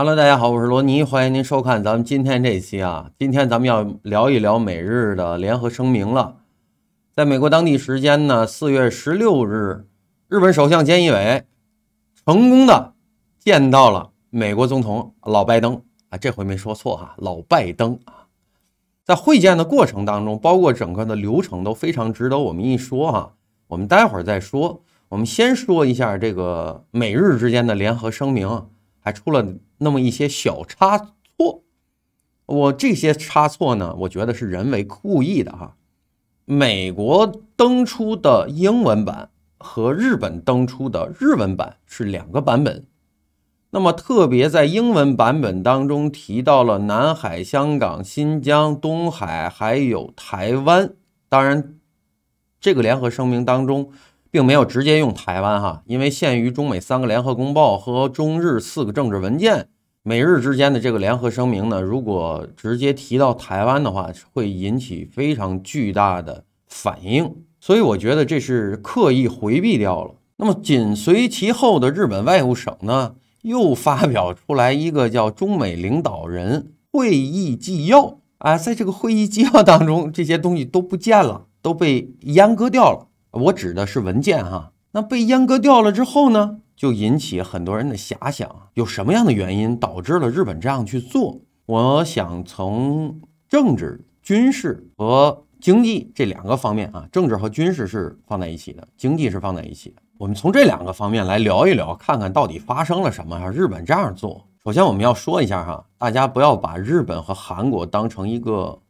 Hello，大家好，我是罗尼，欢迎您收看咱们今天这期啊。今天咱们要聊一聊美日的联合声明了。在美国当地时间呢，四月十六日，日本首相菅义伟成功的见到了美国总统老拜登啊，这回没说错哈，老拜登啊。在会见的过程当中，包括整个的流程都非常值得我们一说哈。我们待会儿再说，我们先说一下这个美日之间的联合声明。出了那么一些小差错，我这些差错呢，我觉得是人为故意的哈。美国登出的英文版和日本登出的日文版是两个版本，那么特别在英文版本当中提到了南海、香港、新疆、东海还有台湾，当然这个联合声明当中。并没有直接用台湾哈，因为限于中美三个联合公报和中日四个政治文件，美日之间的这个联合声明呢，如果直接提到台湾的话，会引起非常巨大的反应，所以我觉得这是刻意回避掉了。那么紧随其后的日本外务省呢，又发表出来一个叫《中美领导人会议纪要》啊，在这个会议纪要当中，这些东西都不见了，都被阉割掉了。我指的是文件哈，那被阉割掉了之后呢，就引起很多人的遐想，有什么样的原因导致了日本这样去做？我想从政治、军事和经济这两个方面啊，政治和军事是放在一起的，经济是放在一起。我们从这两个方面来聊一聊，看看到底发生了什么？哈，日本这样做，首先我们要说一下哈，大家不要把日本和韩国当成一个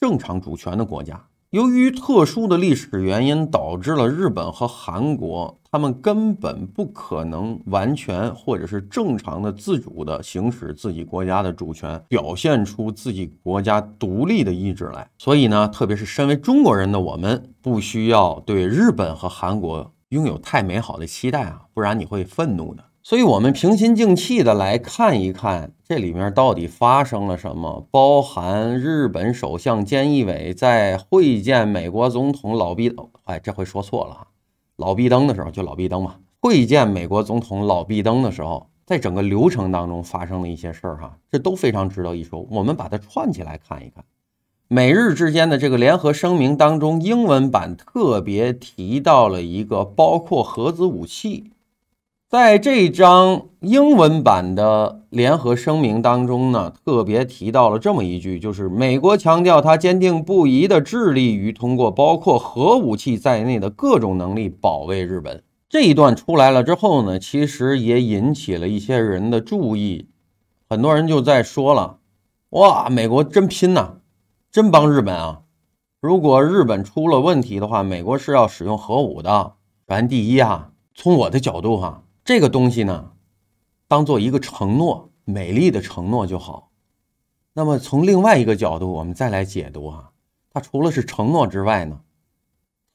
正常主权的国家。由于特殊的历史原因，导致了日本和韩国，他们根本不可能完全或者是正常的自主的行使自己国家的主权，表现出自己国家独立的意志来。所以呢，特别是身为中国人的我们，不需要对日本和韩国拥有太美好的期待啊，不然你会愤怒的。所以，我们平心静气的来看一看，这里面到底发生了什么？包含日本首相菅义伟在会见美国总统老毕，哎，这回说错了啊，老毕登的时候就老毕登嘛。会见美国总统老毕登的时候，在整个流程当中发生的一些事儿哈，这都非常值得一说。我们把它串起来看一看，美日之间的这个联合声明当中，英文版特别提到了一个，包括核子武器。在这张英文版的联合声明当中呢，特别提到了这么一句，就是美国强调它坚定不移的致力于通过包括核武器在内的各种能力保卫日本。这一段出来了之后呢，其实也引起了一些人的注意，很多人就在说了，哇，美国真拼呐，真帮日本啊！如果日本出了问题的话，美国是要使用核武的，安全第一啊！从我的角度哈。这个东西呢，当做一个承诺，美丽的承诺就好。那么从另外一个角度，我们再来解读啊，它除了是承诺之外呢，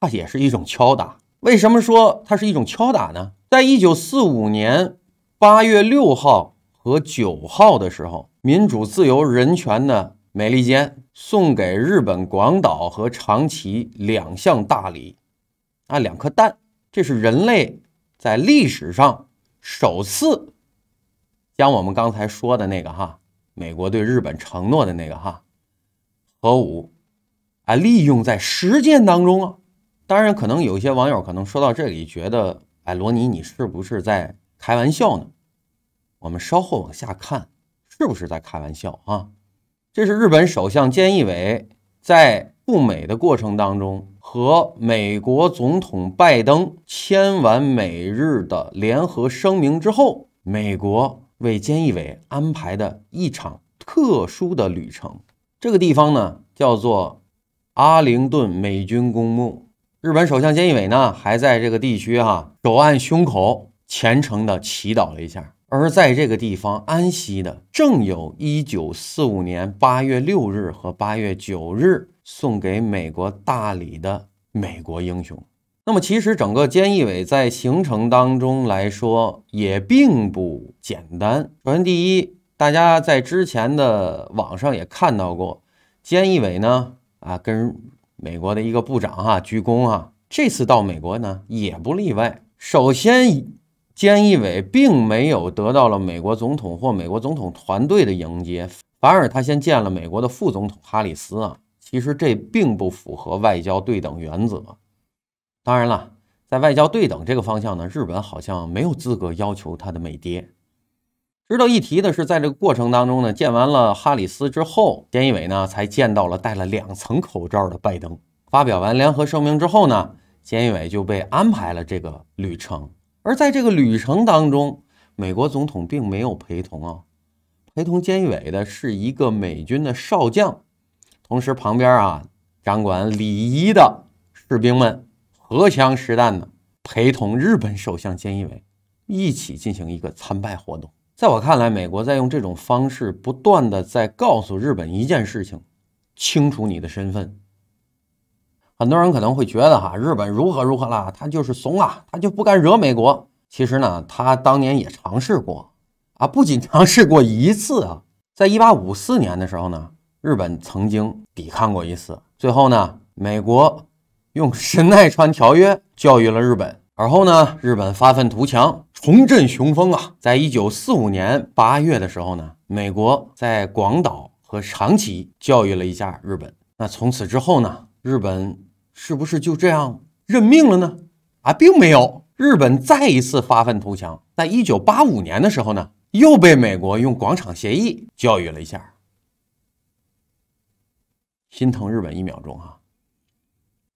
它也是一种敲打。为什么说它是一种敲打呢？在一九四五年八月六号和九号的时候，民主自由人权的美利坚送给日本广岛和长崎两项大礼，啊，两颗蛋，这是人类。在历史上首次将我们刚才说的那个哈，美国对日本承诺的那个哈核武啊利用在实践当中啊。当然，可能有一些网友可能说到这里觉得，哎，罗尼你是不是在开玩笑呢？我们稍后往下看，是不是在开玩笑啊？这是日本首相菅义伟在赴美的过程当中。和美国总统拜登签完美日的联合声明之后，美国为菅义伟安排的一场特殊的旅程。这个地方呢，叫做阿灵顿美军公墓。日本首相菅义伟呢，还在这个地区哈，手按胸口，虔诚地祈祷了一下。而在这个地方安息的，正有一九四五年八月六日和八月九日。送给美国大礼的美国英雄。那么，其实整个菅义伟在行程当中来说也并不简单。首先，第一，大家在之前的网上也看到过，菅义伟呢啊跟美国的一个部长哈鞠躬啊，这次到美国呢也不例外。首先，菅义伟并没有得到了美国总统或美国总统团队的迎接，反而他先见了美国的副总统哈里斯啊。其实这并不符合外交对等原则。当然了，在外交对等这个方向呢，日本好像没有资格要求他的美爹。值得一提的是，在这个过程当中呢，见完了哈里斯之后，菅义伟呢才见到了戴了两层口罩的拜登。发表完联合声明之后呢，菅义伟就被安排了这个旅程。而在这个旅程当中，美国总统并没有陪同啊，陪同菅义伟的是一个美军的少将。同时，旁边啊，掌管礼仪的士兵们荷枪实弹的陪同日本首相菅义伟一起进行一个参拜活动。在我看来，美国在用这种方式不断的在告诉日本一件事情：清除你的身份。很多人可能会觉得哈，日本如何如何啦，他就是怂啊，他就不敢惹美国。其实呢，他当年也尝试过啊，不仅尝试过一次啊，在一八五四年的时候呢。日本曾经抵抗过一次，最后呢，美国用《神奈川条约》教育了日本，而后呢，日本发愤图强，重振雄风啊！在一九四五年八月的时候呢，美国在广岛和长崎教育了一下日本。那从此之后呢，日本是不是就这样认命了呢？啊，并没有，日本再一次发愤图强，在一九八五年的时候呢，又被美国用《广场协议》教育了一下。心疼日本一秒钟啊！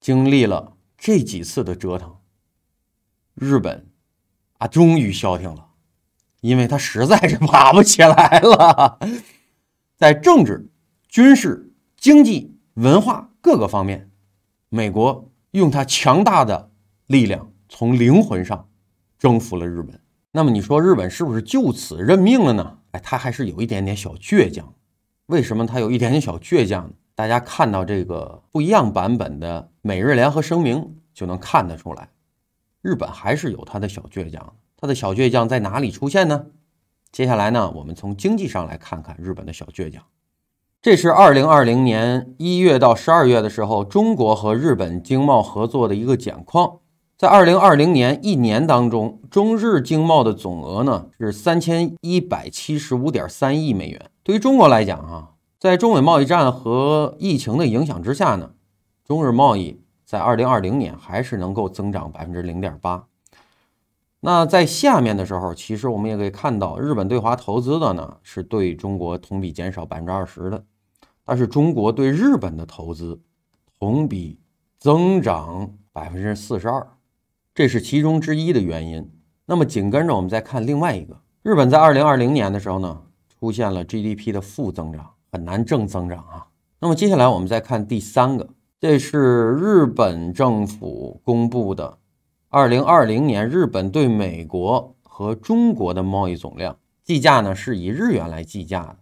经历了这几次的折腾，日本啊，终于消停了，因为他实在是爬不起来了。在政治、军事、经济、文化各个方面，美国用他强大的力量从灵魂上征服了日本。那么你说日本是不是就此认命了呢？哎，他还是有一点点小倔强。为什么他有一点点小倔强呢？大家看到这个不一样版本的美日联合声明，就能看得出来，日本还是有他的小倔强。他的小倔强在哪里出现呢？接下来呢，我们从经济上来看看日本的小倔强。这是二零二零年一月到十二月的时候，中国和日本经贸合作的一个简况。在二零二零年一年当中，中日经贸的总额呢是三千一百七十五点三亿美元。对于中国来讲，哈。在中美贸易战和疫情的影响之下呢，中日贸易在二零二零年还是能够增长百分之零点八。那在下面的时候，其实我们也可以看到，日本对华投资的呢是对中国同比减少百分之二十的，但是中国对日本的投资同比增长百分之四十二，这是其中之一的原因。那么紧跟着我们再看另外一个，日本在二零二零年的时候呢出现了 GDP 的负增长。很难正增长啊。那么接下来我们再看第三个，这是日本政府公布的，二零二零年日本对美国和中国的贸易总量计价呢是以日元来计价的。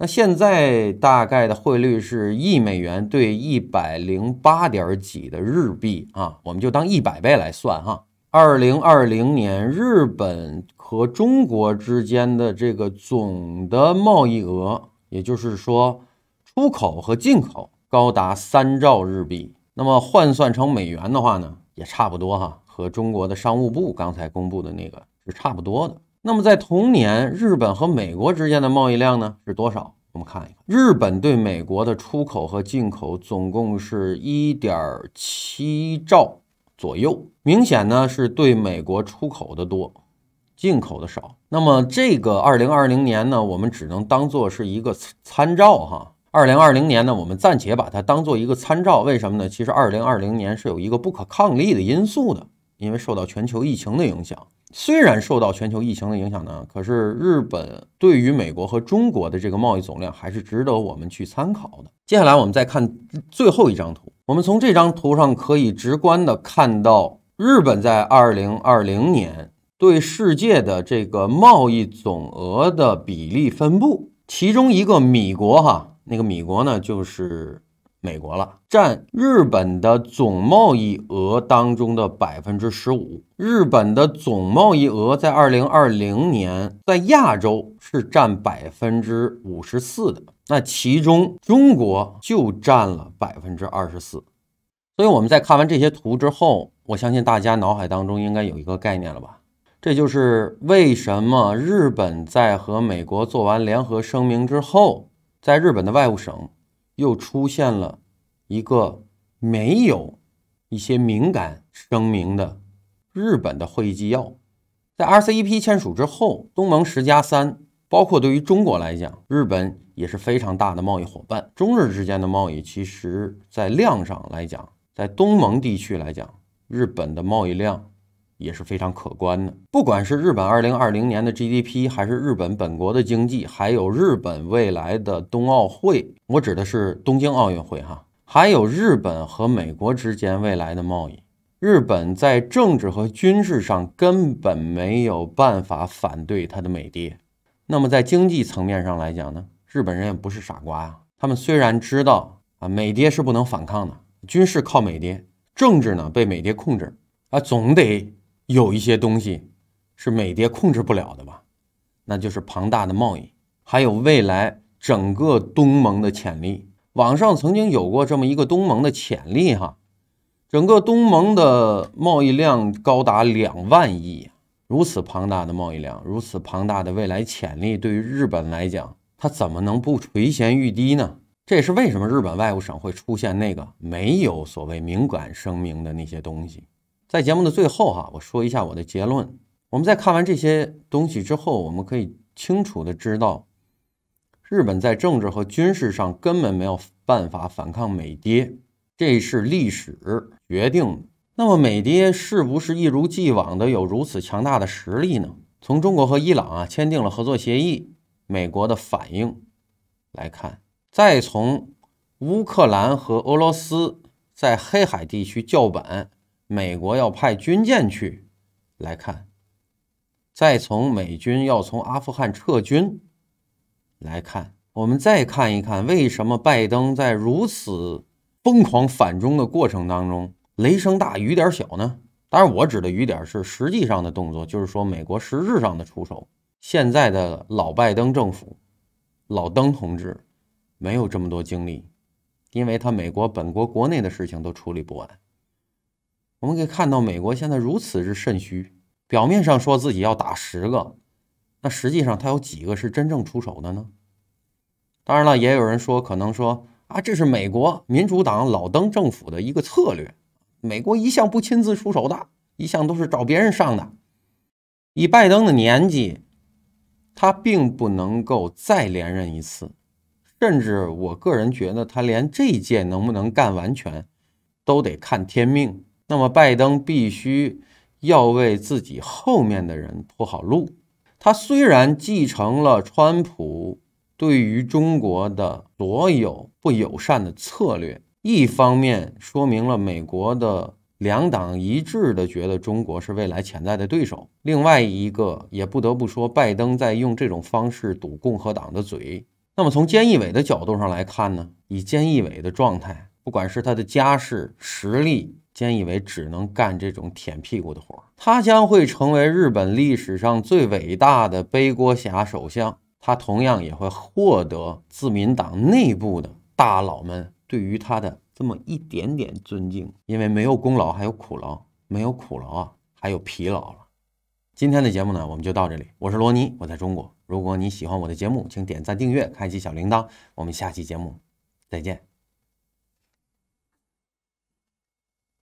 那现在大概的汇率是一美元对一百零八点几的日币啊，我们就当一百倍来算哈。二零二零年日本和中国之间的这个总的贸易额。也就是说，出口和进口高达三兆日币。那么换算成美元的话呢，也差不多哈，和中国的商务部刚才公布的那个是差不多的。那么在同年，日本和美国之间的贸易量呢是多少？我们看一看，日本对美国的出口和进口总共是一点七兆左右，明显呢是对美国出口的多。进口的少，那么这个二零二零年呢，我们只能当做是一个参照哈。二零二零年呢，我们暂且把它当做一个参照，为什么呢？其实二零二零年是有一个不可抗力的因素的，因为受到全球疫情的影响。虽然受到全球疫情的影响呢，可是日本对于美国和中国的这个贸易总量还是值得我们去参考的。接下来我们再看最后一张图，我们从这张图上可以直观的看到，日本在二零二零年。对世界的这个贸易总额的比例分布，其中一个米国哈，那个米国呢就是美国了，占日本的总贸易额当中的百分之十五。日本的总贸易额在二零二零年在亚洲是占百分之五十四的，那其中中国就占了百分之二十四。所以我们在看完这些图之后，我相信大家脑海当中应该有一个概念了吧。这就是为什么日本在和美国做完联合声明之后，在日本的外务省又出现了一个没有一些敏感声明的日本的会议纪要。在 RCEP 签署之后，东盟十加三，包括对于中国来讲，日本也是非常大的贸易伙伴。中日之间的贸易，其实在量上来讲，在东盟地区来讲，日本的贸易量。也是非常可观的。不管是日本2020年的 GDP，还是日本本国的经济，还有日本未来的冬奥会，我指的是东京奥运会哈，还有日本和美国之间未来的贸易。日本在政治和军事上根本没有办法反对它的美爹。那么在经济层面上来讲呢，日本人也不是傻瓜呀，他们虽然知道啊美爹是不能反抗的，军事靠美爹，政治呢被美爹控制啊，总得。有一些东西是美爹控制不了的吧？那就是庞大的贸易，还有未来整个东盟的潜力。网上曾经有过这么一个东盟的潜力哈，整个东盟的贸易量高达两万亿如此庞大的贸易量，如此庞大的未来潜力，对于日本来讲，它怎么能不垂涎欲滴呢？这也是为什么日本外务省会出现那个没有所谓敏感声明的那些东西。在节目的最后，哈，我说一下我的结论。我们在看完这些东西之后，我们可以清楚的知道，日本在政治和军事上根本没有办法反抗美爹，这是历史决定。的。那么，美爹是不是一如既往的有如此强大的实力呢？从中国和伊朗啊签订了合作协议，美国的反应来看，再从乌克兰和俄罗斯在黑海地区叫板。美国要派军舰去来看，再从美军要从阿富汗撤军来看，我们再看一看为什么拜登在如此疯狂反中的过程当中，雷声大雨点小呢？当然，我指的雨点是实际上的动作，就是说美国实质上的出手。现在的老拜登政府，老登同志没有这么多精力，因为他美国本国国内的事情都处理不完。我们可以看到，美国现在如此之肾虚，表面上说自己要打十个，那实际上他有几个是真正出手的呢？当然了，也有人说，可能说啊，这是美国民主党老登政府的一个策略。美国一向不亲自出手的，一向都是找别人上的。以拜登的年纪，他并不能够再连任一次，甚至我个人觉得，他连这一届能不能干完全，都得看天命。那么，拜登必须要为自己后面的人铺好路。他虽然继承了川普对于中国的所有不友善的策略，一方面说明了美国的两党一致的觉得中国是未来潜在的对手；另外一个也不得不说，拜登在用这种方式堵共和党的嘴。那么，从菅义伟的角度上来看呢？以菅义伟的状态，不管是他的家世、实力，先以为只能干这种舔屁股的活，他将会成为日本历史上最伟大的背锅侠首相，他同样也会获得自民党内部的大佬们对于他的这么一点点尊敬，因为没有功劳还有苦劳，没有苦劳啊还有疲劳了。今天的节目呢，我们就到这里，我是罗尼，我在中国。如果你喜欢我的节目，请点赞、订阅、开启小铃铛，我们下期节目再见。